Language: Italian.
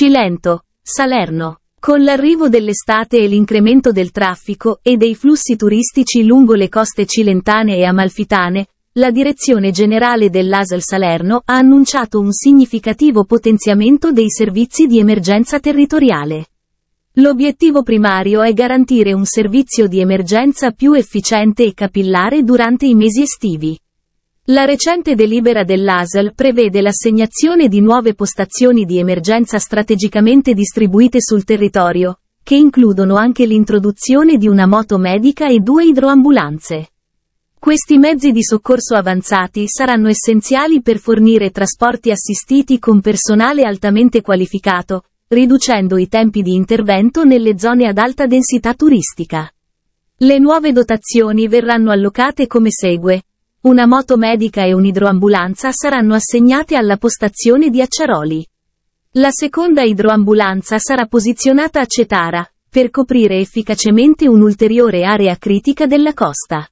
Cilento, Salerno. Con l'arrivo dell'estate e l'incremento del traffico e dei flussi turistici lungo le coste cilentane e amalfitane, la direzione generale dell'ASL Salerno ha annunciato un significativo potenziamento dei servizi di emergenza territoriale. L'obiettivo primario è garantire un servizio di emergenza più efficiente e capillare durante i mesi estivi. La recente delibera dell'ASL prevede l'assegnazione di nuove postazioni di emergenza strategicamente distribuite sul territorio, che includono anche l'introduzione di una moto medica e due idroambulanze. Questi mezzi di soccorso avanzati saranno essenziali per fornire trasporti assistiti con personale altamente qualificato, riducendo i tempi di intervento nelle zone ad alta densità turistica. Le nuove dotazioni verranno allocate come segue. Una moto medica e un'idroambulanza saranno assegnate alla postazione di Acciaroli. La seconda idroambulanza sarà posizionata a Cetara, per coprire efficacemente un'ulteriore area critica della costa.